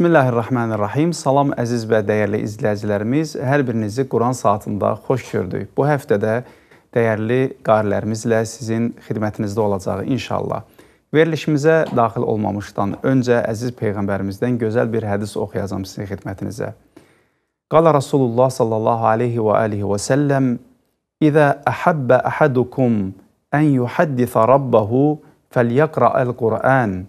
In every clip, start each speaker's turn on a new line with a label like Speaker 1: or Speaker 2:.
Speaker 1: Bismillahirrahmanirrahim. Salam əziz və dəyərli izləyicilərimiz. Hər birinizi Quran saatında xoş gördük. Bu həftədə dəyərli qarilərimizlə sizin xidmətinizdə olacağı inşallah. Verilişimizə daxil olmamışdan öncə əziz peyğəmbərimizdən gözəl bir hədis oxuyacağam sizin xidmətinizə. Qala Rasulullah sallallahu alayhi və alihi və sallam: "İza ahabba ahadukum an yuhaddisa rabbahu falyaqra al-Quran."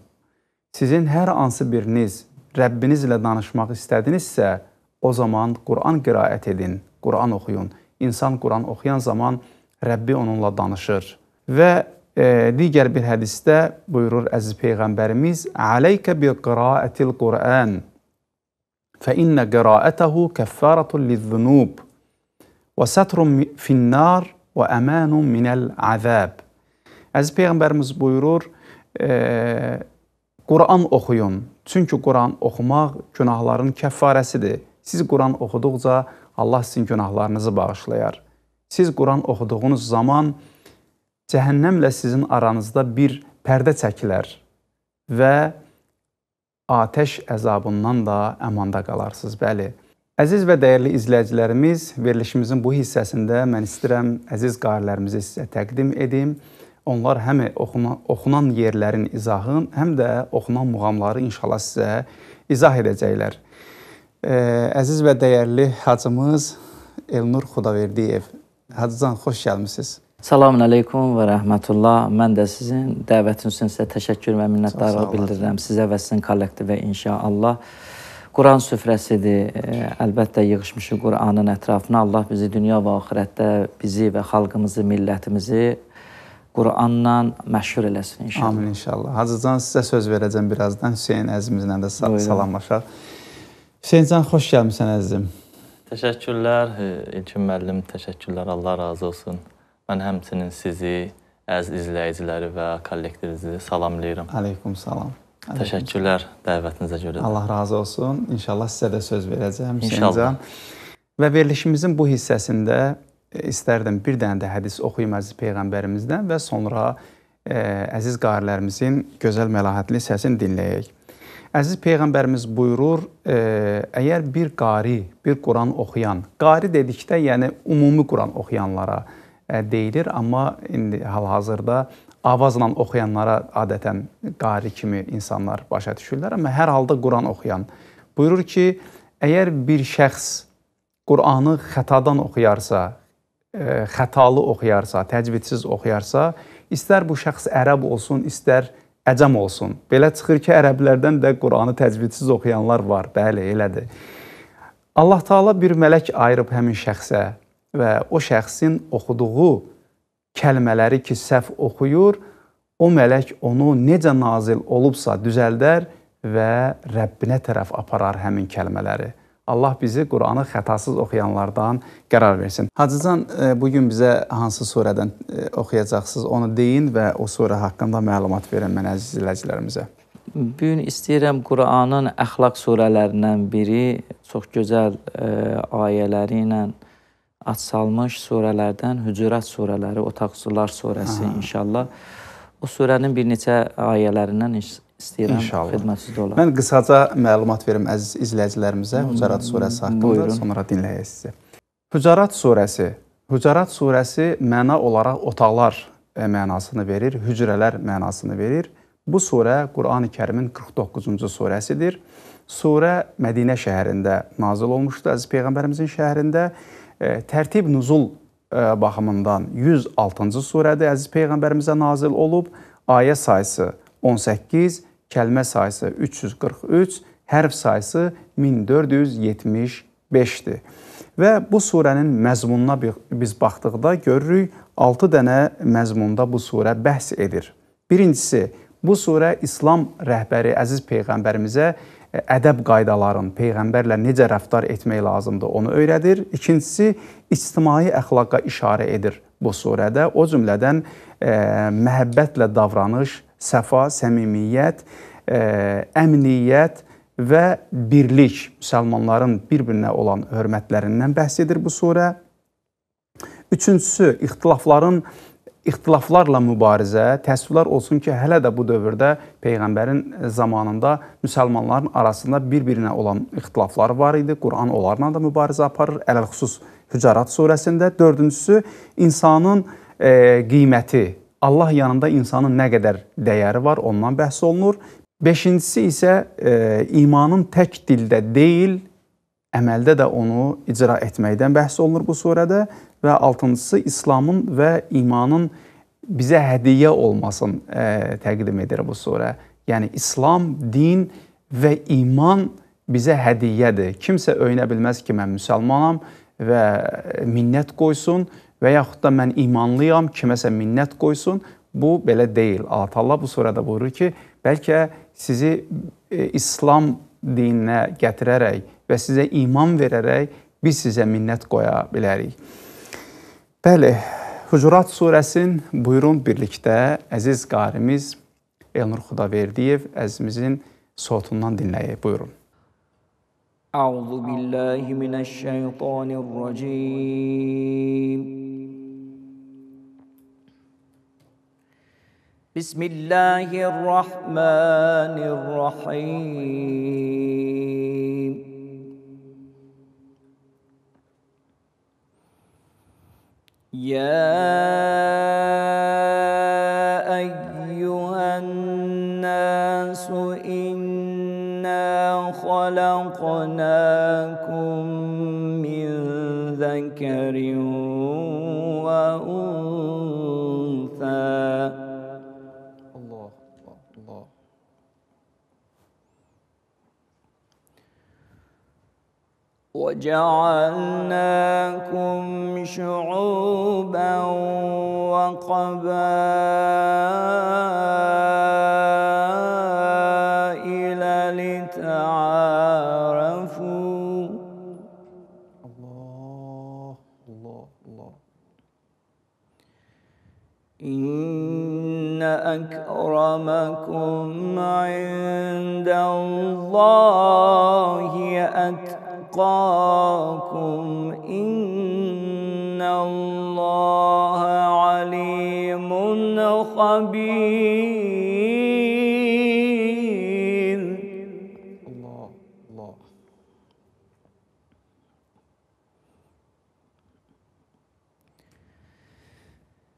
Speaker 1: Sizin hər hansı biriniz Rəbbinizlə danışmaq istədinizsə, o zaman Quran qiraət edin, Quran oxuyun. İnsan Quran oxuyan zaman Rəbbi onunla danışır. Və e, digər bir hədisdə buyurur əziz peyğəmbərimiz: "Əleykə bi qiraətil Quran. Fə innə qiraətəhu kəffaratun liz-zunub və satrun fin-nar və əmanun minəl-əzab." Əziz peyğəmbərimiz buyurur: e, Quran oxuyun. Çünki Quran oxumaq günahların kəffarəsidir. Siz Quran oxuduqca Allah sizin günahlarınızı bağışlayar. Siz Quran oxuduğunuz zaman cəhənnəmlə sizin aranızda bir pərdə çəkilər və atəş əzabından da əmanda qalarsınız. Bəli. Əziz və dəyərli izləyicilərimiz, verilişimizin bu hissəsində mən istəyirəm əziz qarilərimizi sizə təqdim edim. Onlar həm oxunan, oxunan yerlərin izahın, həm də oxunan muğamları inşallah sizə izah edəcəklər. E, əziz və dəyərli hacımız Elnur Xudaverdiyev. Hacıcan xoş gəlmisiniz. Salamun aleykum və rəhmətullah. Mən də sizin dəvətiniz
Speaker 2: üçün sizə təşəkkür və minnətdarlıq bildirirəm sizə və sizin kollektivə inşallah. Quran süfrəsidir. Əlbəttə yığılmışıq Quranın ətrafına. Allah bizi dünya və axirətdə
Speaker 1: bizi və xalqımızı, millətimizi Quranla məşhur eləsin inşallah. Amin inşallah. Hacıcan sizə söz verəcəm birazdan Hüseyn əzimizlə də sal Buyurun. salamlaşaq. Hüseyncan xoş gəlmisən əzizim.
Speaker 3: Təşəkkürlər e, İlkin müəllim, təşəkkürlər. Allah razı olsun. Mən həmçinin sizi, əziz izləyiciləri və kollektivinizi salamlayıram.
Speaker 1: Aleykum salam. Aleyküm.
Speaker 3: Təşəkkürlər dəvətinizə görə. Allah
Speaker 1: razı olsun. İnşallah sizə də söz verəcəm Hüseyncan. Və verilişimizin bu hissəsində E, istərdim bir dənə də hədis oxuyum əziz peyğəmbərimizdən və sonra ə, e, əziz qarilərimizin gözəl məlahətli səsini dinləyək. Əziz peyğəmbərimiz buyurur, ə, e, əgər bir qari, bir Quran oxuyan, qari dedikdə yəni ümumi Quran oxuyanlara ə, deyilir, amma indi hal-hazırda avazla oxuyanlara adətən qari kimi insanlar başa düşürlər, amma hər halda Quran oxuyan buyurur ki, əgər bir şəxs Qur'anı xətadan oxuyarsa, E, xətalı oxuyarsa, təcvidsiz oxuyarsa, istər bu şəxs ərəb olsun, istər əcəm olsun. Belə çıxır ki, ərəblərdən də Qur'anı təcvidsiz oxuyanlar var. Bəli, elədir. Allah Taala bir mələk ayırıb həmin şəxsə və o şəxsin oxuduğu kəlmələri ki, səhv oxuyur, o mələk onu necə nazil olubsa düzəldər və Rəbbinə tərəf aparar həmin kəlmələri. Allah bizi Quranı xətasız oxuyanlardan qərar versin. Hacıcan e, bu gün bizə hansı surədən e, oxuyacaqsınız? Onu deyin və o surə haqqında məlumat verin mən əziz izləyicilərimizə.
Speaker 2: Bu gün istəyirəm Quranın əxlaq surələrindən biri, çox gözəl e, ayələri ilə açılmış surələrdən Hücurat surələri, Otaqsular surəsi Aha. inşallah. O surənin bir neçə ayələrindən istəyirəm İnşallah. xidmətçidə olam. Mən
Speaker 1: qısaca məlumat verim əziz izləyicilərimizə hmm, Hucarat surəsi haqqında, Buyurun. sonra dinləyək sizi. Hucarat surəsi. Hucarat surəsi məna olaraq otaqlar e, mənasını verir, hücrələr mənasını verir. Bu surə Qurani-Kərimin 49-cu surəsidir. Surə Mədinə şəhərində nazil olmuşdu, əziz peyğəmbərimizin şəhərində. E, tərtib nüzul e, baxımından 106-cı surədə əziz peyğəmbərimizə nazil olub. Ayə sayısı 18, kəlmə sayısı 343, hərf sayısı 1475-dir. Və bu surənin məzmununa biz baxdıqda görürük 6 dənə məzmunda bu surə bəhs edir. Birincisi, bu surə İslam rəhbəri əziz peyğəmbərimizə e, ədəb qaydaların, peyğəmbərlə necə rəftar etmək lazımdır, onu öyrədir. İkincisi, ictimai əxlaqa işarə edir bu surədə. O cümlədən ə, e, məhəbbətlə davranış, səfa, səmimiyyət, e, əmniyyət və birlik müsəlmanların bir-birinə olan hörmətlərindən bəhs edir bu surə. Üçüncüsü, ixtilafların ixtilaflarla mübarizə, təəssüflər olsun ki, hələ də bu dövrdə Peyğəmbərin zamanında müsəlmanların arasında bir-birinə olan ixtilaflar var idi. Quran onlarla da mübarizə aparır, ələl xüsus Hücarat surəsində. Dördüncüsü, insanın e, qiyməti, Allah yanında insanın nə qədər dəyəri var, ondan bəhs olunur. Beşincisi isə e, imanın tək dildə deyil, əməldə də onu icra etməkdən bəhs olunur bu surədə və altıncısı İslamın və imanın bizə hədiyyə olmasın e, təqdim edir bu surə. Yəni İslam, din və iman bizə hədiyyədir. Kimsə öyünə bilməz ki, mən müsəlmanam və e, minnət qoysun və yaxud da mən imanlıyam, kiməsə minnət qoysun. Bu belə deyil. Allah bu surədə buyurur ki, bəlkə sizi e, İslam dininə gətirərək və sizə iman verərək biz sizə minnət qoya bilərik. Bəli, Hucurat surəsin buyurun birlikdə əziz qarimiz Elnur Xudaverdiyev əzimizin soğutundan dinləyək. Buyurun.
Speaker 2: أعوذ بالله من الشيطان الرجيم بسم الله الرحمن الرحيم
Speaker 4: يا أيها الناس إن خلقناكم من ذكر وأنثى الله الله وجعلناكم شعوبا وقبائل أكرمكم عند الله أتقاكم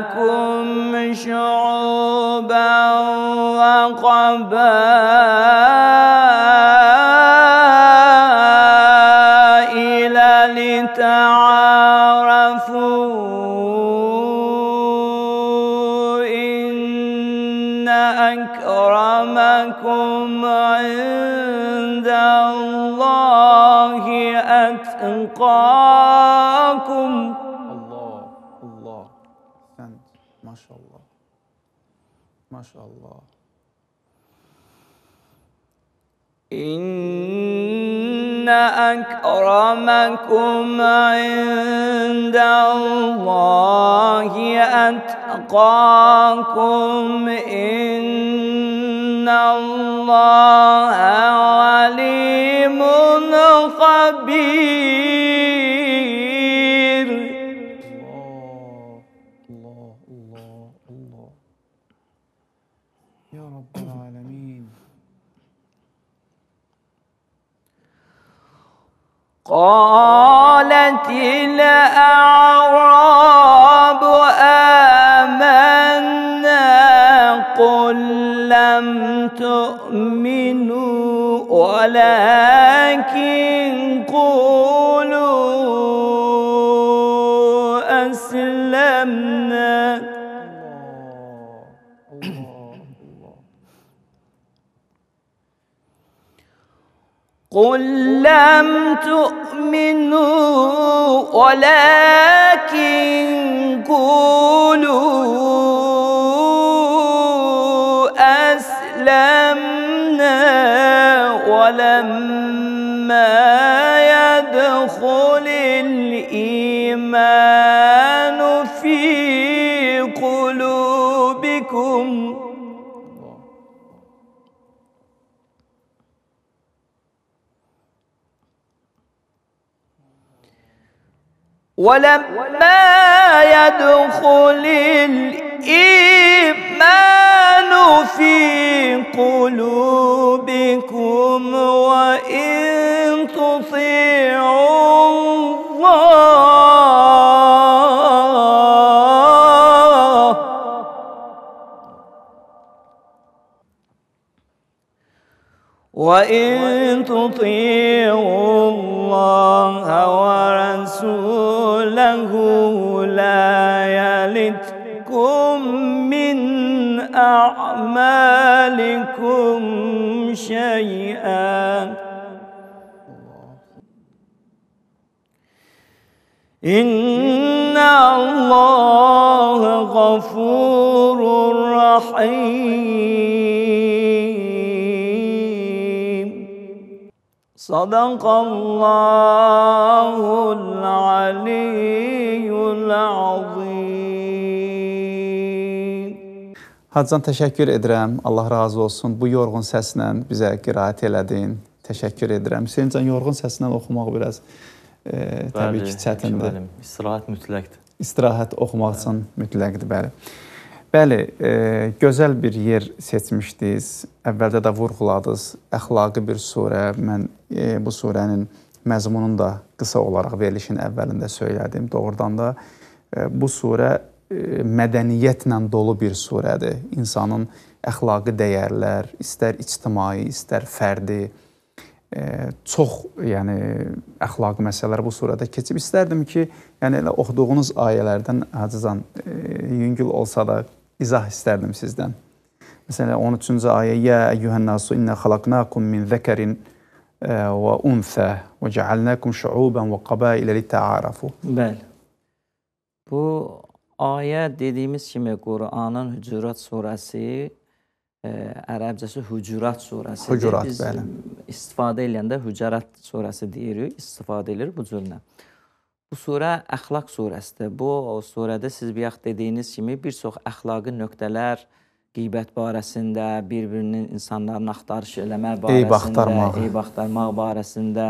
Speaker 4: لكم شعوبا وقبائل
Speaker 1: شاء الله ما شاء الله
Speaker 4: إن أكرمكم عند الله أتقاكم إن الله عليم خبير قالت الأعراب آمنا قل لم تؤمنوا ولكن قولوا قل لم تؤمنوا ولكن قولوا أسلمنا ولما ولما يدخل الإيمان في قلوبكم وإن تطيعوا الله وإن تطيعوا لكم شيئا إن الله غفور رحيم صدق الله العلي العظيم
Speaker 1: Haccan təşəkkür edirəm. Allah razı olsun. Bu yorğun səslə bizə qiraət elədin. Təşəkkür edirəm. Hüseyncan yorğun səslə oxumaq biraz e, təbii ki, çətindir. Bəli, istirahət mütləqdir. İstirahət oxumaq bəli. üçün mütləqdir, bəli. Bəli, e, gözəl bir yer seçmişdiniz. Əvvəldə də vurğuladınız. Əxlaqi bir surə. Mən e, bu surənin məzmununu da qısa olaraq verilişin əvvəlində söylədim. Doğrudan da e, bu surə E, mədəniyyətlə dolu bir surədir. İnsanın əxlaqi dəyərlər, istər ictimai, istər fərdi e, çox, yəni əxlaqi məsələlər bu surədə keçib. İstərdim ki, yəni elə oxuduğunuz ayələrdən Hacızan e, yüngül olsa da izah istərdim sizdən. Məsələn 13-cü ayə: "Ya eyyuhən-nasu inna xalaqnakum min zakarin və unsa və cealnakum şuuban və qabaila li ta'arafu." Bəli.
Speaker 2: Bu Ayə dediyimiz kimi Qur'anın Hücurat surəsi ə, e, ərəbcəsi Hücurat surəsidir. Hücurat, Biz bəli. istifadə edəndə Hücurat surəsi deyirik, istifadə edilir bu cürlə. Bu surə əxlaq surəsidir. Bu surədə siz bayaq dediyiniz kimi bir çox əxlaqi nöqtələr qeybət barəsində, bir-birinin insanların axtarış eləmə barəsində, eyb axtarmaq, eyb axtarmaq barəsində,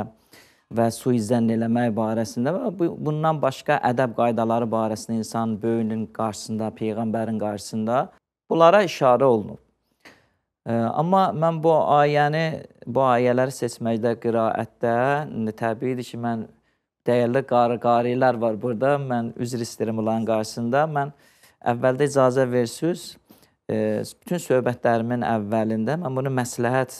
Speaker 2: və suizənn eləmək barəsində və bundan başqa ədəb qaydaları barəsində insan böyüyünün qarşısında, peyğəmbərin qarşısında bunlara işarə olunub. Amma mən bu ayəni, bu ayələri seçməkdə, qiraətdə təbiidir ki, mən dəyərli qar qarilər var burada. Mən üzr istəyirəm onların qarşısında. Mən əvvəldə icazə versiniz, bütün söhbətlərimin əvvəlində mən bunu məsləhət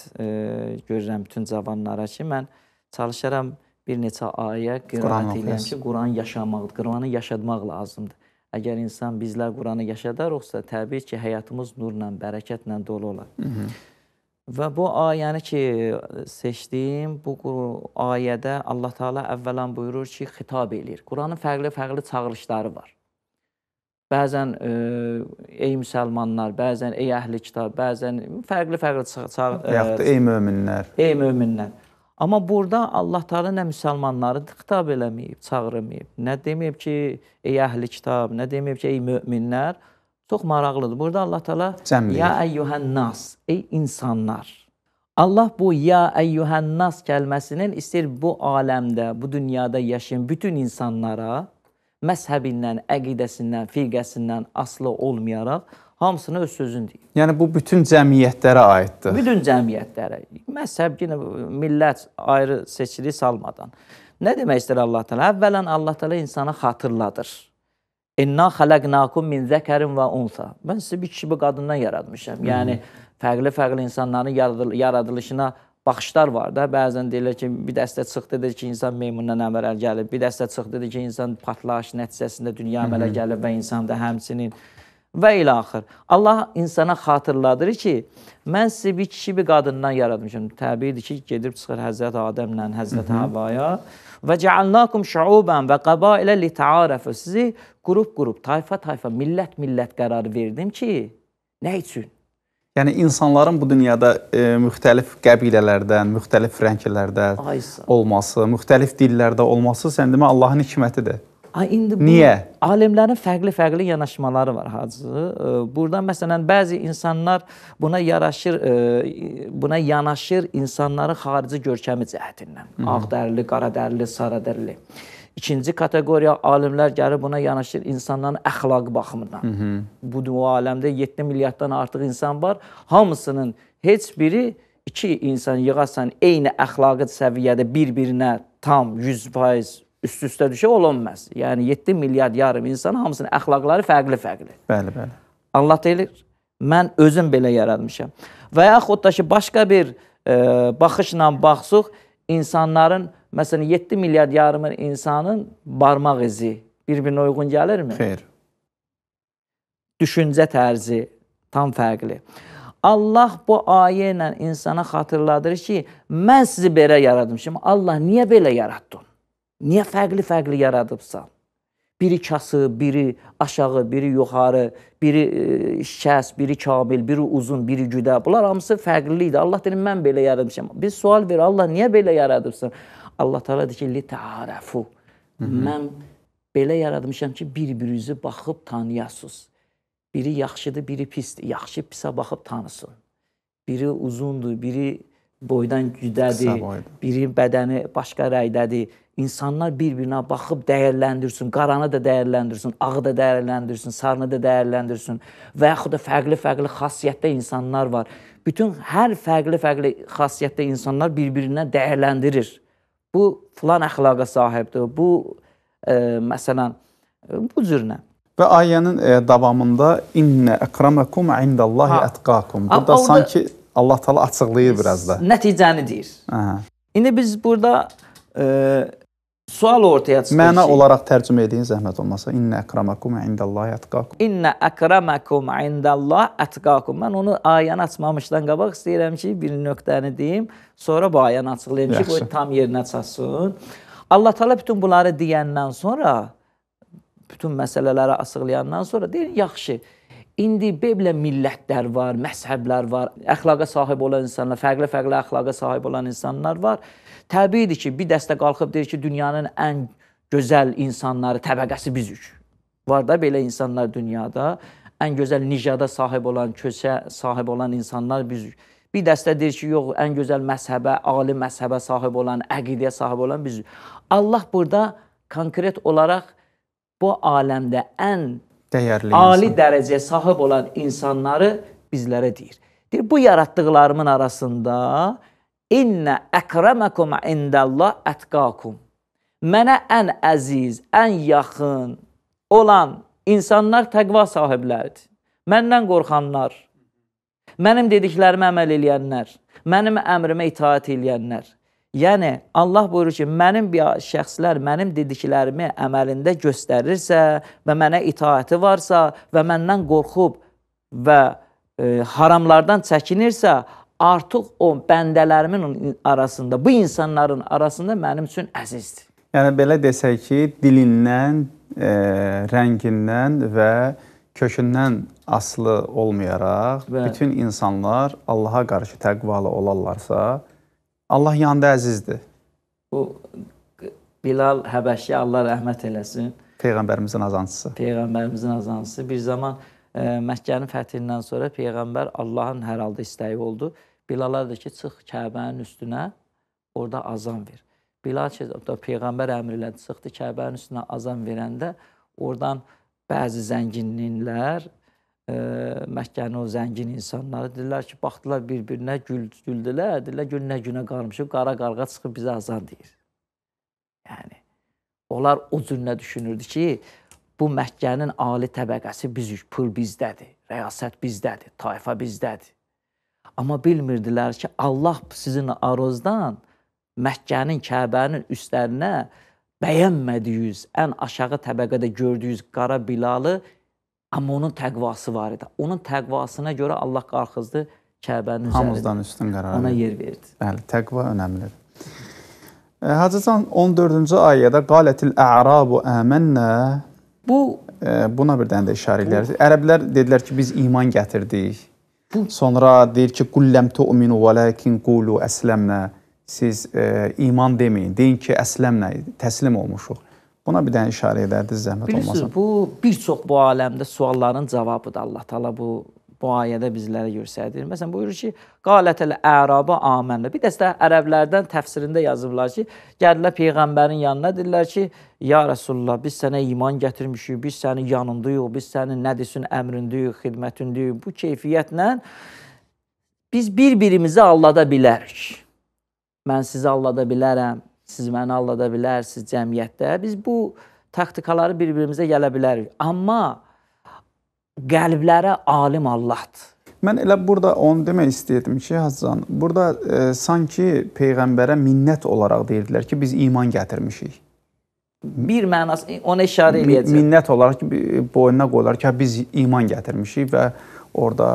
Speaker 2: görürəm bütün cavanlara ki, mən çalışaram bir neçə ayə qiraət eləyəm ki, Quranı yaşamaq, Quranı yaşadmaq lazımdır. Əgər insan bizlər Quranı yaşadarıqsa, təbii ki, həyatımız nurla, bərəkətlə dolu olar. Hı mhm. -hı. Və bu ayəni ki, seçdiyim, bu ayədə Allah Teala əvvələn buyurur ki, xitab eləyir. Quranın fərqli-fərqli çağırışları var. Bəzən ə, e, ey müsəlmanlar, bəzən ey əhli kitab, bəzən fərqli-fərqli çağırışlar. E, Yaxud da ey
Speaker 1: möminlər. Ey
Speaker 2: möminlər. Amma burada Allah Taala nə müsəlmanları xitab eləməyib, çağırmayıb. Nə deməyib ki, ey əhli kitab, nə deməyib ki, ey möminlər. Çox maraqlıdır. Burada Allah Taala ya eyyuhən-nas, ey insanlar. Allah bu ya eyyuhən-nas kəlməsinin istir bu aləmdə, bu dünyada yaşayan bütün insanlara məzhəbindən, əqidəsindən, firqəsindən aslı olmayaraq hamısını öz sözün deyib.
Speaker 1: Yəni bu bütün cəmiyyətlərə aiddir. Bütün
Speaker 2: cəmiyyətlərə. Məzhəb yenə millət ayrı seçili salmadan. Nə demək istəyir Allah Təala? Əvvələn Allah Təala insanı xatırladır. İnna xalaqnakum min zakarin və unsa. Mən sizi bir kişi, bir qadından yaratmışam. Yəni fərqli-fərqli insanların yaradılışına baxışlar var da. Bəzən deyirlər ki, bir dəstə çıxdı dedi ki, insan meymundan əmələ gəlib, bir dəstə çıxdı dedi ki, insan partlayış nəticəsində dünya əmələ gəlib və insan da həmçinin və ilə axır. Allah insana xatırladır ki, mən sizi bir kişi, bir qadından yaratmışam. Təbiidir ki, gedib çıxır Həzrət Adəmlə Həzrət Havaya və cəalnakum şuuban və qabailə li taarafu. Sizi qrup-qrup, tayfa-tayfa, millət-millət qərar verdim ki, nə üçün?
Speaker 1: Yəni insanların bu dünyada e, müxtəlif qəbilələrdən, müxtəlif rənglərdə Aysa. olması, müxtəlif dillərdə olması sən demə Allahın hikmətidir.
Speaker 2: İndi bu Niyə? Alimlərin fərqli-fərqli yanaşmaları var Hacı. Burdan məsələn bəzi insanlar buna yaraşır, e, buna yanaşır insanların xarici görkəmi cəhətindən. Ağdərli, qaradərli, saradərli. İkinci kateqoriya alimlər gəlir buna yanaşır insanların əxlaqı baxımından. Hı -hı. Bu dünya aləmdə 7 milyarddan artıq insan var. Hamısının heç biri iki insan yığasan eyni əxlaqı səviyyədə bir-birinə tam 100% üst-üstə düşə olunmaz. Yəni 7 milyard yarım insan hamısının əxlaqları fərqli-fərqli. Bəli, bəli. Anlatılır. Mən özüm belə yaratmışam. Və yaxud da ki, başqa bir e, baxışla baxsaq, insanların məsələn 7 milyard yarım insanın barmaq izi bir-birinə uyğun gəlirmi? Xeyr. Düşüncə tərzi tam fərqli. Allah bu ayə ilə insana xatırladır ki, mən sizi belə yaratmışam. Allah niyə belə yaratdın? Niyə fərqli-fərqli yaradıbsan? Biri kasıb, biri aşağı, biri yuxarı, biri e, şəs, biri kamil, biri uzun, biri güdə. Bunlar hamısı fərqlilikdir. Allah deyir, mən belə yaradmışam. Biz sual verir, Allah niyə belə yaradıbsan? Allah Taala deyir ki, li taarafu. Mən belə yaradmışam ki, bir-birinizi baxıb tanıyasınız. Biri yaxşıdır, biri pisdir. Yaxşı pisə baxıb tanısın. Biri uzundur, biri boydan güdədir, boyda. biri bədəni başqa rəngdədir İnsanlar bir-birinə baxıb dəyərləndirsin, qaranı da dəyərləndirsin, ağı da dəyərləndirsin, sarını da dəyərləndirsin və yaxud da fərqli-fərqli xassiyyətdə insanlar var. Bütün hər fərqli-fərqli xassiyyətdə insanlar bir-birinə dəyərləndirir. Bu filan əxlaqa sahibdir. Bu e, məsələn
Speaker 1: e, bu cürnə. Və ayənin e, davamında innə əkramakum indallahi atqakum. Burada orada, sanki Allah Taala açıqlayır biraz da.
Speaker 2: Nəticəni deyir. Aha. İndi biz burada e, Sual ortaya çıxır Məna ki, olaraq
Speaker 1: tərcümə edin zəhmət olmasa. İnna akramakum indallahi atqakum.
Speaker 2: İnna akramakum indallah atqakum. Mən onu ayəni açmamışdan qabaq istəyirəm ki, bir nöqtəni deyim, sonra bu ayəni açıqlayım Yaxşı. ki, bu tam yerinə çatsın. Allah Taala bütün bunları deyəndən sonra bütün məsələləri açıqlayandan sonra deyir, yaxşı. İndi belə millətlər var, məzhəblər var, əxlaqa sahib olan insanlar, fərqli-fərqli əxlaqa sahib olan insanlar var. Təbiidir ki, bir dəstə qalxıb deyir ki, dünyanın ən gözəl insanları təbəqəsi bizük. Var da belə insanlar dünyada. Ən gözəl nijada sahib olan, köçə sahib olan insanlar bizük. Bir dəstə deyir ki, yox, ən gözəl məzhəbə, ali məzhəbə sahib olan, əqidəyə sahib olan bizük. Allah burada konkret olaraq bu aləmdə ən
Speaker 1: dəyərli ali
Speaker 2: insan. dərəcəyə sahib olan insanları bizlərə deyir. Deyir, bu yaratdıqlarımın arasında İnnə əkrəməkum indəllah ətqakum. Mənə ən əziz, ən yaxın olan insanlar təqva sahibləridir. Məndən qorxanlar, mənim dediklərimə əməl eləyənlər, mənim əmrimə itaat eləyənlər. Yəni Allah buyurur ki, mənim şəxslər mənim dediklərimi əməlində göstərirsə və mənə itaati varsa və məndən qorxub və e, haramlardan çəkinirsə, artıq o bəndələrimin arasında, bu insanların arasında mənim üçün əzizdir.
Speaker 1: Yəni belə desək ki, dilindən, e, rəngindən və kökündən aslı olmayaraq Bəli. bütün insanlar Allaha qarşı təqvalı olarlarsa, Allah yanında əzizdir.
Speaker 2: Bu Bilal Həbəşi Allah rəhmət eləsin.
Speaker 1: Peyğəmbərimizin azantısı.
Speaker 2: Peyğəmbərimizin azantısı bir zaman e, Məkkənin fəthindən sonra peyğəmbər Allahın hər halda istəyi oldu. Bilala dedi ki, çıx Kəbənin üstünə, orada azan ver. Bilal ki, Peyğəmbər əmr elədi, çıxdı Kəbənin üstünə azan verəndə oradan bəzi zənginliklər, e, Məkkənin o zəngin insanları dedilər ki, baxdılar bir-birinə, gül, güldülər, dedilər gör nə günə qalmışıq, qara qarğa çıxıb bizə azan deyir. Yəni, onlar o cürünə düşünürdü ki, bu Məkkənin ali təbəqəsi bizük, pul bizdədir, rəyasət bizdədir, tayfa bizdədir. Amma bilmirdilər ki, Allah sizin arozdan Məkkənin, Kəbənin üstlərinə bəyənmədiyiniz, ən aşağı təbəqədə gördüyünüz qara Bilalı, amma onun təqvası var idi. Onun təqvasına görə Allah qarxızdı Kəbənin üzərində. Hamızdan üstün qərar ona yer verdi.
Speaker 1: Bəli, təqva önəmlidir. E, Hacıcan 14-cü ayədə qalətil ə'rabu əmənnə Bu e, buna bir dənə də işarə eləyir. Ərəblər dedilər ki, biz iman gətirdik. Sonra deyir ki, qulləm tu'minu və lakin qulu əsləmnə. Siz e, iman deməyin, deyin ki, əsləmnə, təslim olmuşuq. Buna bir dənə işarə edərdiniz zəhmət olmasa. Bilirsiniz,
Speaker 2: bu bir çox bu aləmdə sualların cavabıdır. Allah Taala bu bu ayədə bizlərə göstərilir. Məsələn buyurur ki, qalətəl əraba amənlə. Bir dəstə ərəblərdən təfsirində yazıblar ki, gəldilər peyğəmbərin yanına dedilər ki, ya Rasulullah, biz sənə iman gətirmişik, biz sənin yanındayıq, biz sənin nədisin əmrindəyik, xidmətindəyik. Bu keyfiyyətlə biz bir-birimizi allada bilərik. Mən sizi allada bilərəm, siz məni allada bilərsiniz cəmiyyətdə. Biz bu taktikaları bir-birimizə gələ bilərik. Amma qəlblərə alim Allahdır.
Speaker 1: Mən elə burada onu demək istəyirdim ki, Hazan, burada e, sanki peyğəmbərə minnət olaraq deyirdilər ki, biz iman gətirmişik.
Speaker 2: Bir mənası ona işarə eləyəcəm.
Speaker 1: Minnət olaraq boynuna qoyurlar ki, hə, biz iman gətirmişik və orada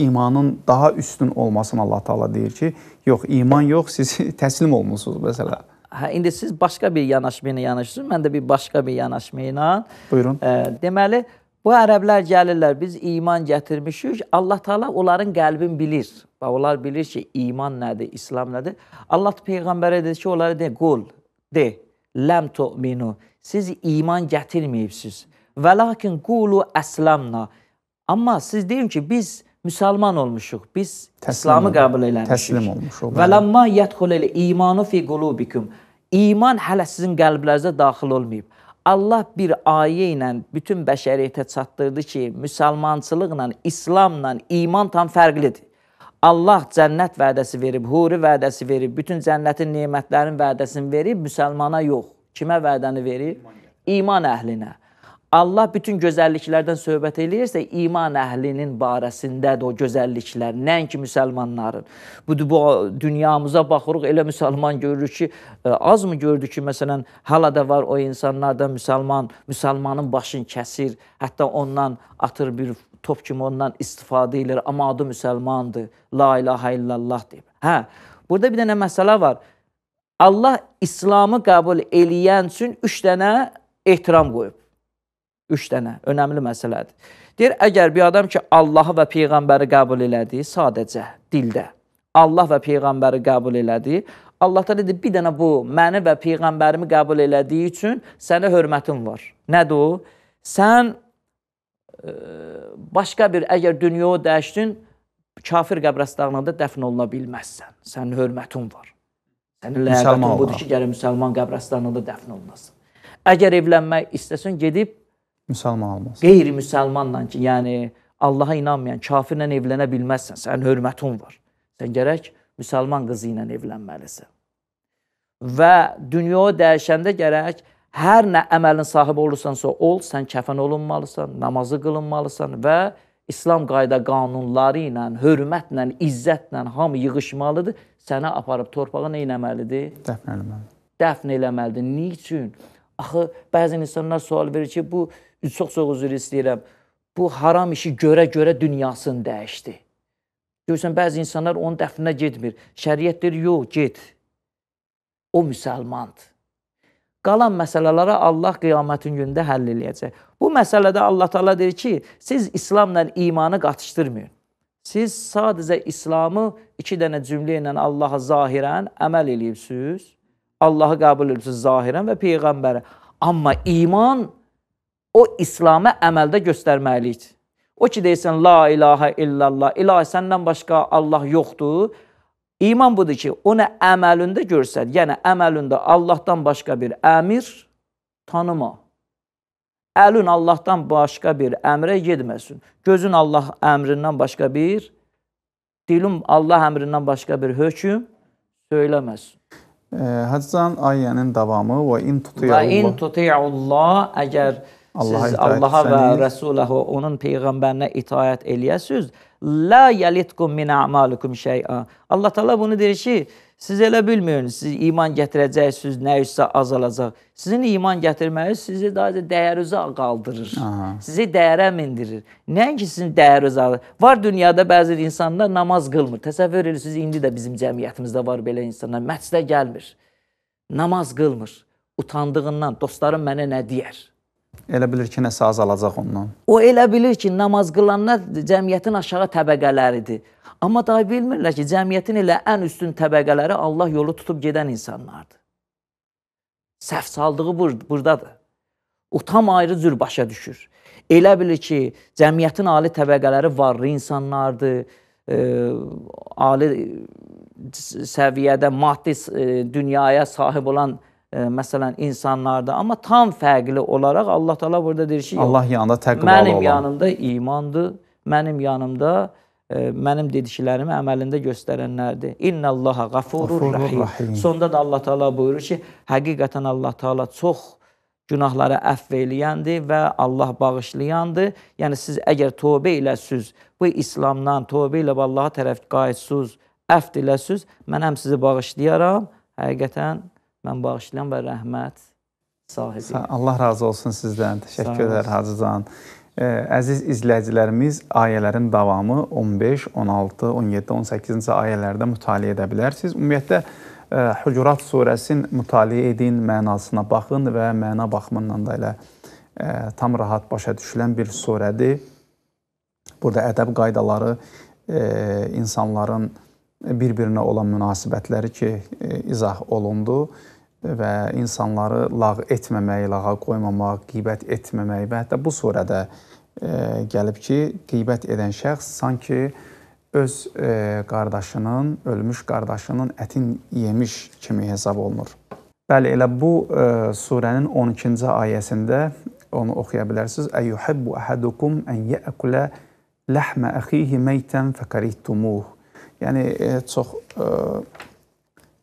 Speaker 1: imanın daha üstün olmasını Allah Taala deyir ki, yox, iman yox, siz təslim olmusunuz məsələn.
Speaker 2: Hə, indi siz başqa bir yanaşma ilə yanaşırsınız. Mən də bir başqa bir yanaşma ilə. Buyurun. E, deməli, Bu ərəblər gəlirlər, biz iman gətirmişik. Allah Taala onların qəlbini bilir. Və onlar bilir ki, iman nədir, İslam nədir. Allah peyğəmbərə dedi ki, onlara de, qul, de, ləm tu'minu. Siz iman gətirməyibsiz. Və lakin qulu əslamna. Amma siz deyin ki, biz müsəlman olmuşuq. Biz təslim İslamı qəbul eləmişik. Təslim olmuşuq. Və lamma yədxul el imanu fi qulubikum. İman hələ sizin qəlblərinizə daxil olmayıb. Allah bir ayə ilə bütün bəşəriyyətə çatdırdı ki, müsəlmançılıqla, İslamla iman tam fərqlidir. Allah cənnət vədəsi verib, huri vədəsi verib, bütün cənnətin nemətlərinin vədəsini verib müsəlmana yox. Kimə vədəni verib? İman əhlinə. Allah bütün gözəlliklərdən söhbət eləyirsə, iman əhlinin barəsindədir o gözəlliklər, nəinki müsəlmanların. Bu, bu dünyamıza baxırıq, elə müsəlman görürük ki, e, az mı gördük ki, məsələn, hala da var o insanlar da müsəlman, müsəlmanın başını kəsir, hətta ondan atır bir top kimi ondan istifadə edir, amma adı müsəlmandır, la ilahə illallah deyib. Hə, burada bir dənə məsələ var. Allah İslamı qəbul eləyən üçün üç dənə ehtiram qoyub. Üç dənə, önəmli məsələdir. Deyir, əgər bir adam ki, Allahı və Peyğəmbəri qəbul elədi, sadəcə dildə, Allah və Peyğəmbəri qəbul elədi, Allah da dedi, bir dənə bu, məni və Peyğəmbərimi qəbul elədiyi üçün sənə hörmətim var. Nədir o? Sən ə, e, başqa bir, əgər dünyayı dəyişdin, kafir qəbrəstanlığında dəfn oluna bilməzsən. Sənin hörmətin var. Sənin ləyaqətin budur ki, gəlir müsəlman qəbrəstanlığında dəfn olunasan. Əgər evlənmək istəsən, gedib
Speaker 1: müsəlman olmaz.
Speaker 2: Qeyri-müsəlmanla ki, yəni Allaha inanmayan kafirlə evlənə bilməzsən, sənin hörmətin var. Sən gərək müsəlman qızı ilə evlənməlisən. Və dünyayı dəyişəndə gərək hər nə əməlin sahibi olursansa ol, sən kəfən olunmalısan, namazı qılınmalısan və İslam qayda qanunları ilə, hörmətlə, izzətlə hamı yığışmalıdır. Sənə aparıb torpağı nə etməlidir?
Speaker 1: Dəfn etməlidir.
Speaker 2: Dəfn etməlidir. Niçün? Axı bəzən insanlar sual verir ki, bu çox-çox üzr istəyirəm. Bu haram işi görə-görə dünyasını dəyişdi. Görürsən bəzi insanlar onun dəfninə getmir. Şəriət deyir, yox, get. O müsəlmandır. Qalan məsələlərə Allah qiyamətin gündə həll eləyəcək. Bu məsələdə Allah Taala deyir ki, siz İslamla imanı qatışdırmayın. Siz sadəcə İslamı iki dənə cümlə ilə Allaha zahirən əməl eləyibsiniz. Allahı qəbul edirsiniz zahirən və peyğəmbəri. Amma iman o İslamı əməldə göstərməlidir. O ki deyirsən la ilahə illallah, ilahi səndən başqa Allah yoxdur. İman budur ki, onu əməlində görsət, yəni əməlində Allahdan başqa bir əmir tanıma. Əlün Allahdan başqa bir əmrə getməsin. Gözün Allah əmrindən başqa bir, dilin Allah əmrindən başqa bir hökm söyləməsin.
Speaker 1: Həccan ayənin davamı və in tutiullah. Və in
Speaker 2: tutiullah əgər siz Allaha, Allaha və Rəsuləhə onun peyğəmbərinə itaət eləyəsiz, La yalitkum min a'malikum şey'a. Allah Taala bunu deyir ki, siz elə bilmirin, siz iman gətirəcəksiniz, nə isə azalacaq. Sizin iman gətirməyiniz sizi daha dəyərüzə qaldırır. Aha. Sizi dəyərə mindirir. Nəinki sizin dəyərüzə. Var dünyada bəzi insanlar namaz qılmır. Təsəvvür edirsiniz, indi də bizim cəmiyyətimizdə var belə insanlar. Məscidə gəlmir. Namaz qılmır. Utandığından dostlarım mənə nə deyər?
Speaker 1: Elə bilir ki, nəsə azalacaq ondan.
Speaker 2: O elə bilir ki, namaz qılanlar cəmiyyətin aşağı təbəqələridir. Amma daha bilmirlər ki, cəmiyyətin elə ən üstün təbəqələri Allah yolu tutub gedən insanlardır. Səhv saldığı bur burdadır. Utam ayrı cür başa düşür. Elə bilir ki, cəmiyyətin ali təbəqələri varlı insanlardır, e, ali səviyyədə maddi e, dünyaya sahib olan insanlardır e, məsələn insanlarda, amma tam fərqli olaraq Allah Taala burada deyir ki, Allah
Speaker 1: yanında təqvalı olan. Mənim yanımda
Speaker 2: imandır, mənim yanımda e, mənim dediklərimi əməlində göstərənlərdir. İnnallaha qafurur rahim. rahim. Sonda da Allah Taala buyurur ki, həqiqətən Allah Taala çox günahları əfv eləyəndir və Allah bağışlayandır. Yəni siz əgər tövbə eləsüz, bu İslamdan tövbə ilə Allaha tərəf qayıtsız, əfv eləsüz, mən həm sizi bağışlayaram, həqiqətən Mən bağışlayan və rəhmət sahibiyəm.
Speaker 1: Allah razı olsun sizdən. Təşəkkür edər Hacı Can. Əziz izləyicilərimiz, ayələrin davamı 15, 16, 17, 18-ci ayələrdə mütaliə edə bilərsiniz. Ümumiyyətlə e, Hucurat surəsinin mütaliə edin mənasına baxın və məna baxımından da elə e, tam rahat başa düşülən bir surədir. Burada ədəb qaydaları e, insanların bir-birinə olan münasibətləri ki, e, izah olundu və insanları lağ etməmək, lağa qoymamaq, qibət etməmək və hətta bu surədə e, gəlib ki, qibət edən şəxs sanki öz e, qardaşının, ölmüş qardaşının ətin yemiş kimi hesab olunur. Bəli, elə bu surənin 12-ci ayəsində onu oxuya bilərsiniz. Əyyuhibbu ahadukum an ya'kula lahma akhihi maytan fakarihtumūh Yəni, e, çox e,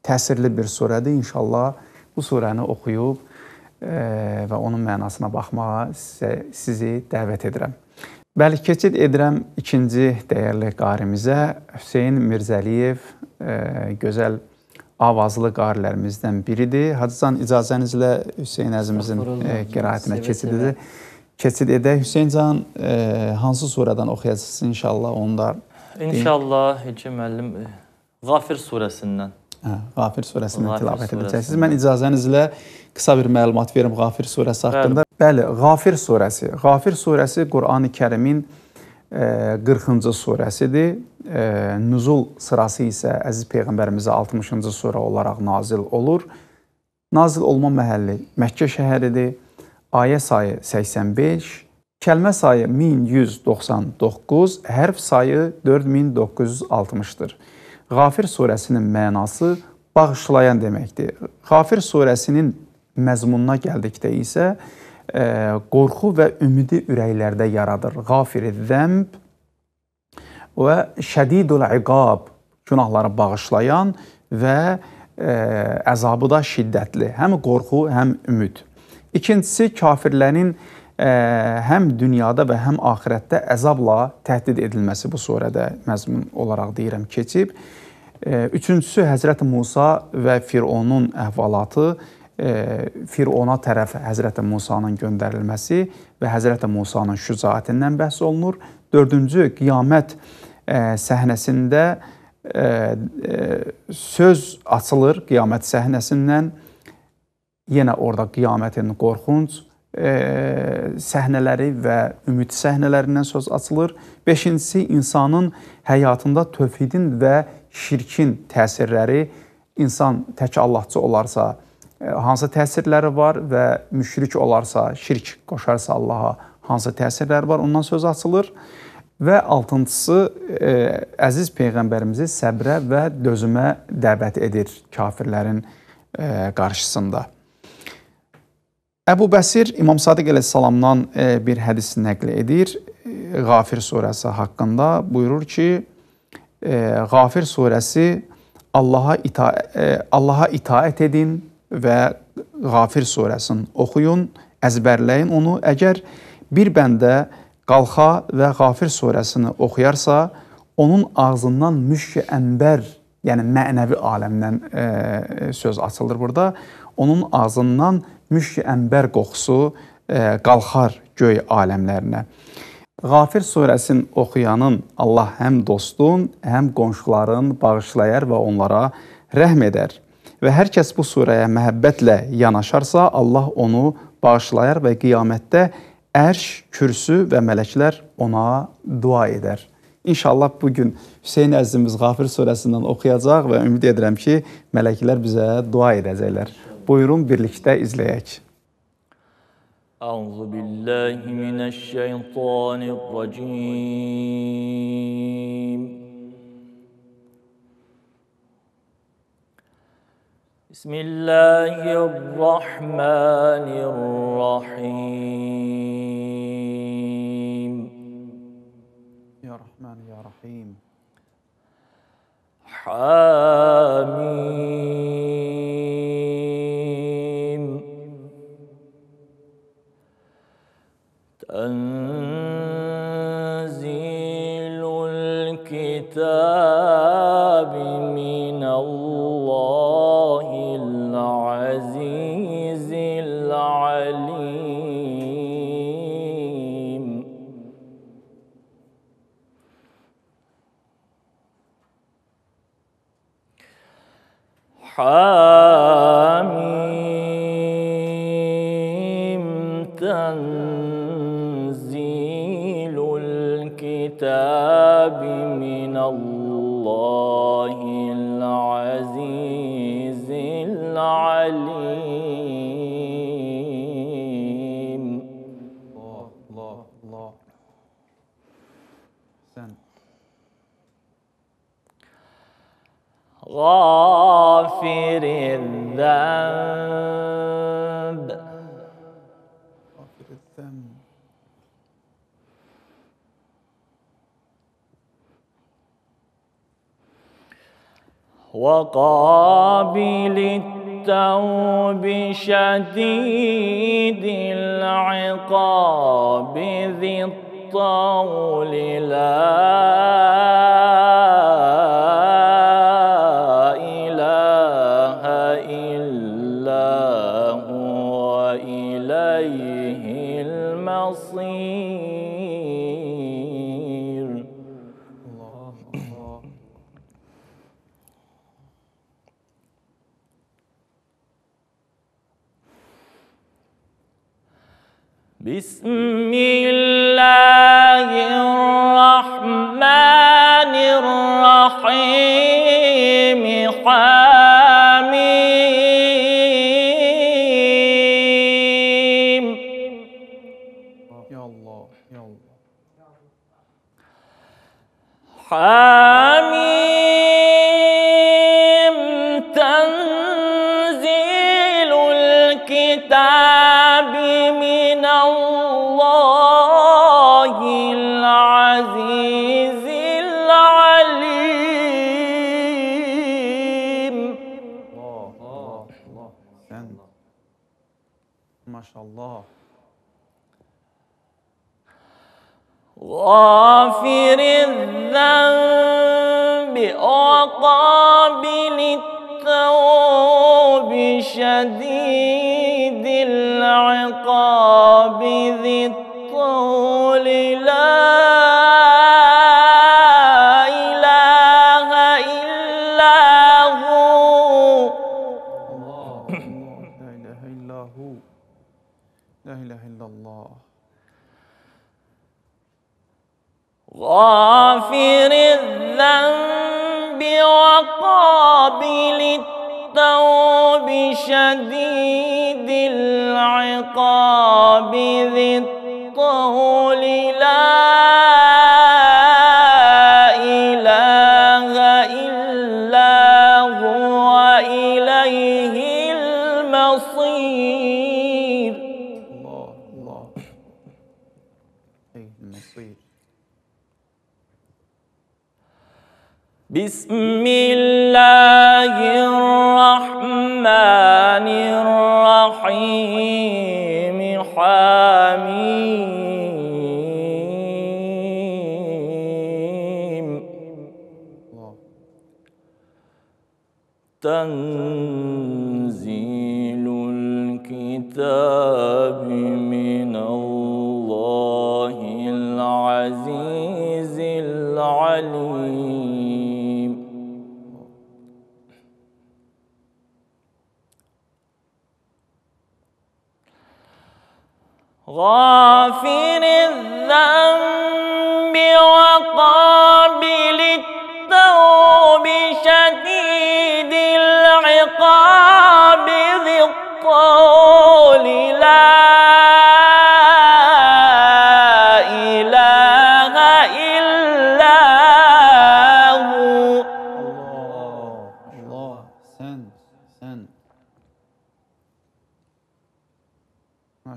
Speaker 1: təsirli bir surədir. İnşallah bu surəni oxuyub e, və onun mənasına baxmağa sizi dəvət edirəm. Bəli, keçid edirəm ikinci dəyərli qarimizə. Hüseyn Mirzəliyev gözəl avazlı qarilərimizdən biridir. Hacıcan, icazənizlə Hüseyn əzimizin qiraətinə keçid edək. Keçid edək. Hüseyn can, hansı surədən oxuyacaqsınız? İnşallah onda
Speaker 3: İnşallah ki, müəllim Qafir e, surəsindən.
Speaker 1: Hə, Qafir surəsindən Qafir tilavət surəsindən. edəcəksiniz. Mən icazənizlə qısa bir məlumat verim Qafir surəsi haqqında. Bəli, Bəli Qafir surəsi. Qafir surəsi Qurani-Kərimin 40-cı e, surəsidir. E, nüzul sırası isə əziz peyğəmbərimizə 60-cı surə olaraq nazil olur. Nazil olma məhəlli Məkkə şəhəridir. Ayə sayı 85, Kəlmə sayı 1199, hərf sayı 4960-dır. Qafir surəsinin mənası bağışlayan deməkdir. Qafir surəsinin məzmununa gəldikdə isə e, qorxu və ümidi ürəklərdə yaradır. Qafiri zəmb və şədidul iqab günahları bağışlayan və e, əzabı da şiddətli. Həm qorxu, həm ümid. İkincisi kafirlərin həm dünyada və həm axirətdə əzabla təhdid edilməsi bu surədə məzmun olaraq deyirəm keçib. Üçüncüsü Həzrəti Musa və Fironun əhvalatı, Firona tərəf Həzrəti Musanın göndərilməsi və Həzrəti Musanın şücaətindən bəhs olunur. Dördüncü qiyamət e, səhnəsində e, e, söz açılır qiyamət səhnəsindən. Yenə orada qiyamətin qorxunc E, səhnələri və ümid səhnələrindən söz açılır. Beşincisi insanın həyatında tövhidin və şirkin təsirləri, insan tək Allahçı olarsa, e, hansı təsirləri var və müşrik olarsa, şirk qoşarsa Allaha hansı təsirləri var, ondan söz açılır. Və altıncısı ə, e, əziz peyğəmbərimizi səbrə və dözümə dəvət edir kafirlərin ə, qarşısında. Əbu Bəsir İmam Sadiq əleyhissalamdan e, bir hədis nəql edir. Qafir e, surəsi haqqında buyurur ki, Qafir e, surəsi Allaha ita Allaha itaət edin və Qafir surəsini oxuyun, əzbərləyin onu. Əgər bir bəndə qalxa və Qafir surəsini oxuyarsa, onun ağzından müşk-i ənbər, yəni mənəvi aləmdən söz açılır burada onun ağzından müşk ənbər qoxusu ə, e, qalxar göy aləmlərinə. Qafir surəsini oxuyanın Allah həm dostun, həm qonşuların bağışlayar və onlara rəhm edər. Və hər kəs bu surəyə məhəbbətlə yanaşarsa, Allah onu bağışlayar və qiyamətdə ərş, kürsü və mələklər ona dua edər. İnşallah bu gün Hüseyn əzizimiz Qafir surəsindən oxuyacaq və ümid edirəm ki, mələklər bizə dua edəcəklər. Buyurun birlikte izleyek.
Speaker 3: بسم الله الرحمن
Speaker 4: الرحيم يا Rahman يا Rahim. Hamim. الكتاب من الله وقال Bismillah. الثوب شديد العقاب ذي الطول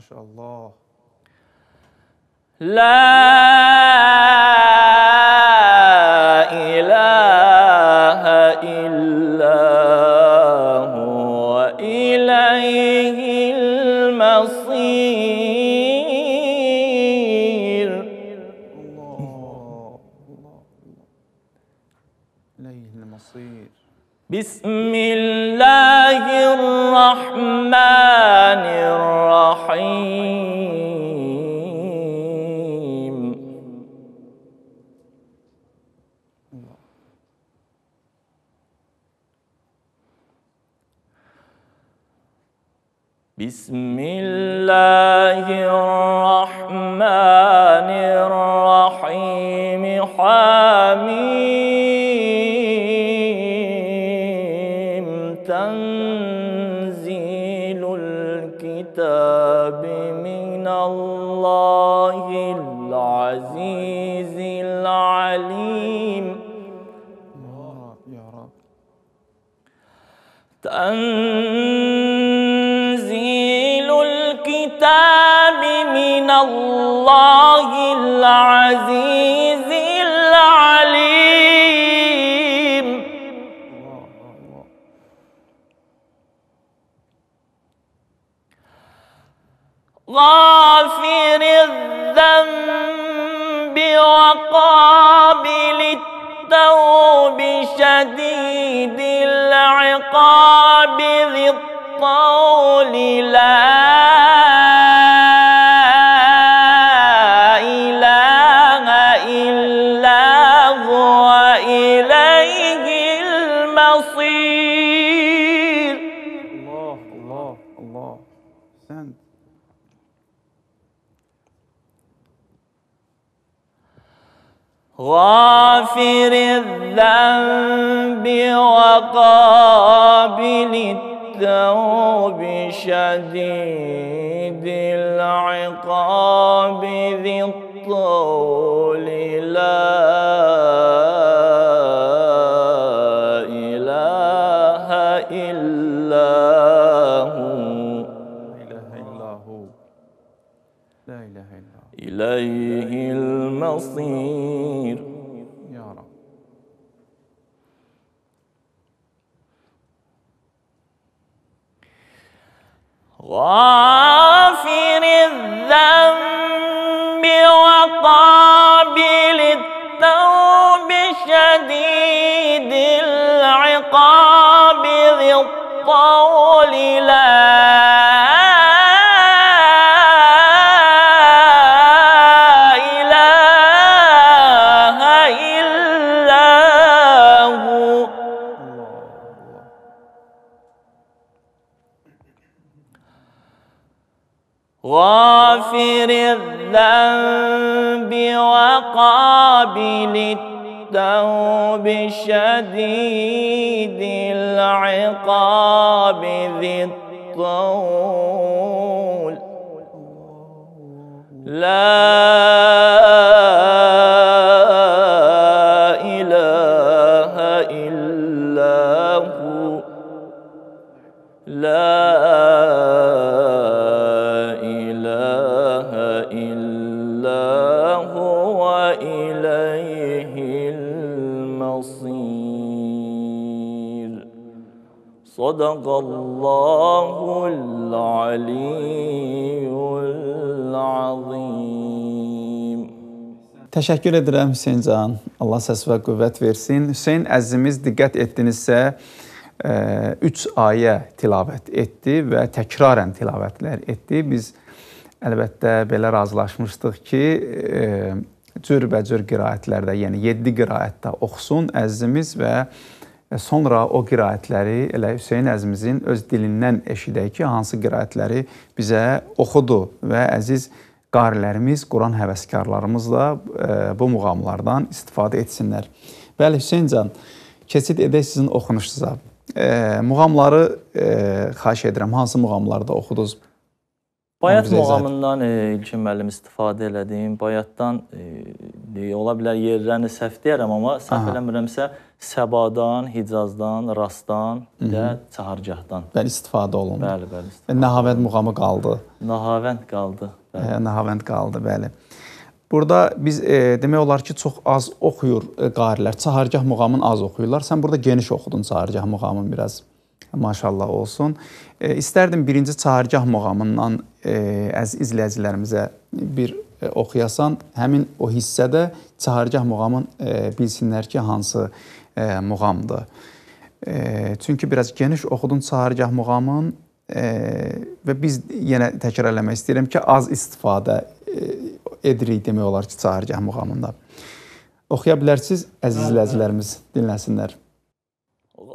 Speaker 1: ما شاء الله
Speaker 4: لا غافر الذنب وقابل التوب شديد العقاب ذي الطول لا شديد العذاب قابض الطول لا بذي الطاعة
Speaker 1: Təşəkkür edirəm Hüseyncan. Allah səs və qüvvət versin. Hüseyn əzizimiz diqqət etdinizsə, 3 e, ayə tilavət etdi və təkrarən tilavətlər etdi. Biz əlbəttə belə razılaşmışdıq ki, e, cürbəcür qiraətlərdə, yəni 7 qiraətdə oxusun əzizimiz və sonra o qiraətləri elə Hüseyn əzimizin öz dilindən eşidək ki, hansı qiraətləri bizə oxudu və əziz əzizimiz qarilərimiz, Quran həvəskarlarımız da e, bu muğamlardan istifadə etsinlər. Bəli Hüseyn can, keçid edək sizin oxunuşunuza. E, muğamları e, xahiş edirəm, hansı muğamlarda oxudunuz? Bayat muğamından
Speaker 3: e, İlkin müəllim istifadə elədim. Bayatdan e, e, ola bilər yerlərini səhv deyərəm, amma səhv Aha. eləmirəmsə Səbadan, Hicazdan, Rasdan və Çahargahdan.
Speaker 1: Bəli, istifadə olundu. Bəli, bəli. Istifadə. E, Nahavənd muğamı qaldı.
Speaker 3: Nahavənd qaldı.
Speaker 1: Bəli. Hə, Nahavənd qaldı, bəli. Burada biz e, demək olar ki, çox az oxuyur e, qarilər. Çahargah muğamını az oxuyurlar. Sən burada geniş oxudun Çahargah muğamını biraz maşallah olsun. E, istərdim birinci çağırgah muğamından e, əziz izləyicilərimizə bir e, oxuyasan, həmin o hissədə çağırgah muğamın e, bilsinlər ki, hansı e, muğamdır. E, çünki biraz geniş oxudun çağırgah muğamın e, və biz yenə təkrarlamaq istəyirəm ki, az istifadə e, edirik demək olar ki, çağırgah muğamında. Oxuya bilərsiniz əziz hə, hə. izləyicilərimiz dinləsinlər.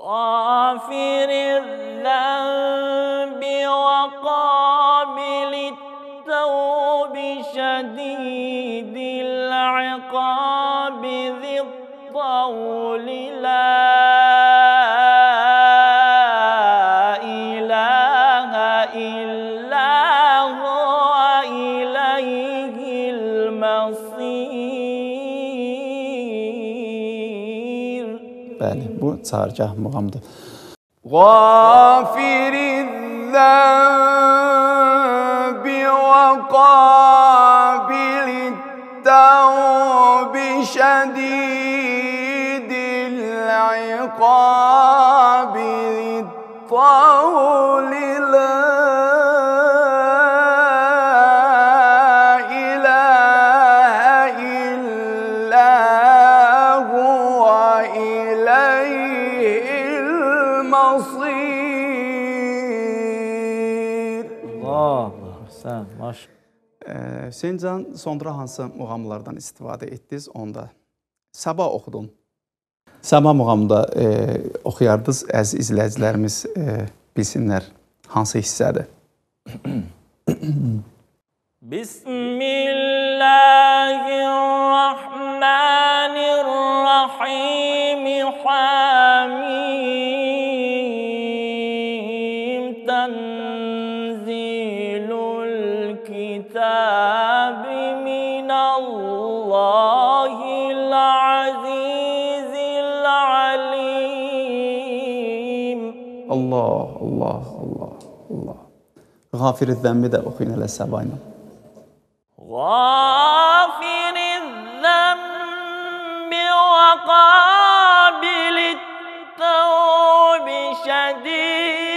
Speaker 4: غافر الذنب وقابل التوب شديد العقاب ذي الطول لا
Speaker 1: Bəli, bu çargah muğamdır.
Speaker 5: Ğafiriz zəm
Speaker 1: sonra hansı muğamlardan istifadə etdiniz onda? Səba oxudum. Səba muğamda e, oxuyardınız, əziz izləyicilərimiz e, bilsinlər hansı hissədir.
Speaker 4: Bismillah
Speaker 1: الله الله الله الله غافر الذنب ده أخينا باينا
Speaker 4: غافر الذنب وقابل التوب شديد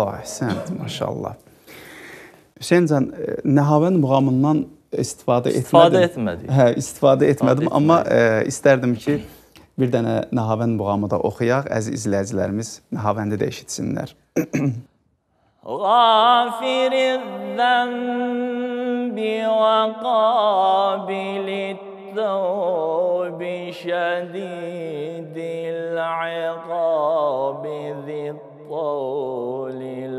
Speaker 1: Maşallah, əhsən, maşallah. Hüseyncan e, Nəhavənd muğamından istifadə etmədim. İstifadə etmədik. Hə, istifadə etmədim, istifadə amma etmədim. ə, istərdim ki bir dənə Nəhavənd muğamı da oxuyaq, əziz izləyicilərimiz Nəhavəndi də eşitsinlər.
Speaker 4: غافر الذنب وقابل التوب شديد العقاب ذي الطول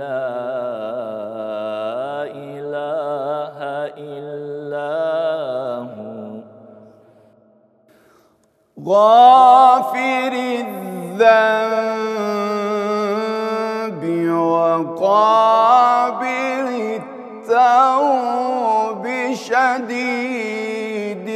Speaker 4: لا إله إلا هو غافر
Speaker 5: الذنب وقابل التوب شديد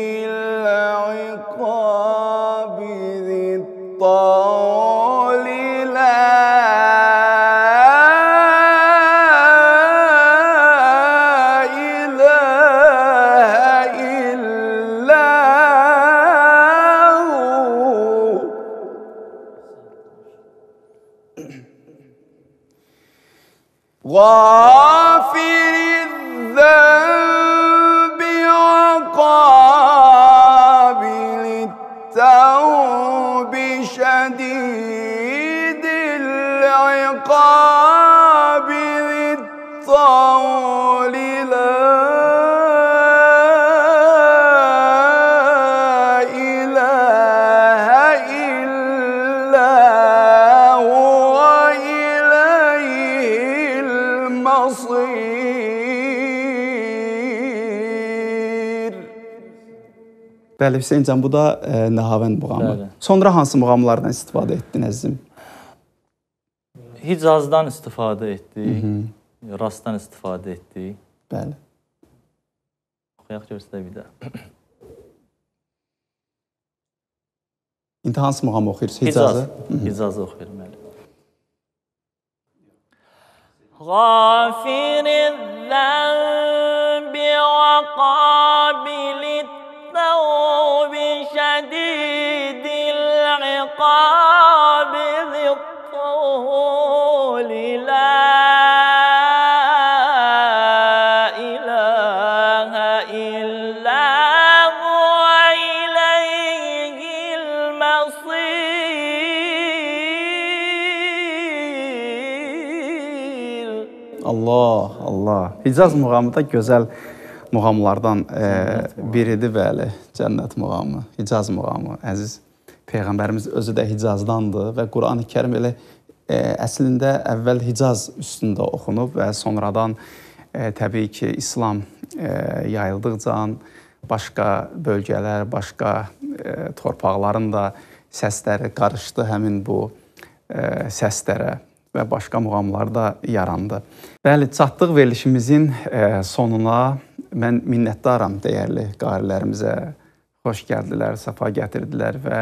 Speaker 1: Bəli, Hüseyn can, bu da e, Nəhavənd muğamı. Bəli. Sonra hansı muğamlardan istifadə etdin əzizim?
Speaker 3: Hicazdan istifadə etdik. Hı -hı. Rastdan istifadə etdik. Bəli. Oxuyaq göstərə bir də.
Speaker 1: İndi hansı muğamı oxuyursunuz? Hicazı.
Speaker 3: Hicazı oxuyurum müəllim.
Speaker 4: غافر الذنب
Speaker 1: Hicaz muğamı da gözəl muğamlardan e, biridir, bəli. Cənnət muğamı, Hicaz muğamı, əziz Peyğəmbərimiz özü də Hicazdandır və Qurani Kərim elə e, əslində əvvəl Hicaz üstündə oxunub və sonradan e, təbii ki, İslam e, yayıldıqca başqa bölgələr, başqa e, torpaqların da səsləri qarışdı həmin bu e, səslərə və başqa muğamlar da yarandı. Bəli, çatdıq verilişimizin e, sonuna. Mən minnətdaram dəyərli qarilərimizə. Xoş gəldilər, səfa gətirdilər və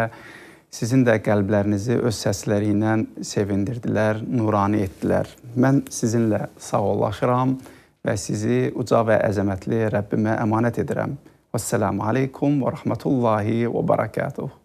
Speaker 1: sizin də qəlblərinizi öz səsləri ilə sevindirdilər, nurani etdilər. Mən sizinlə sağollaşıram və sizi uca və əzəmətli Rəbbimə əmanət edirəm. Vəssalamu alaykum və rahmetullahi və bərəkətuh.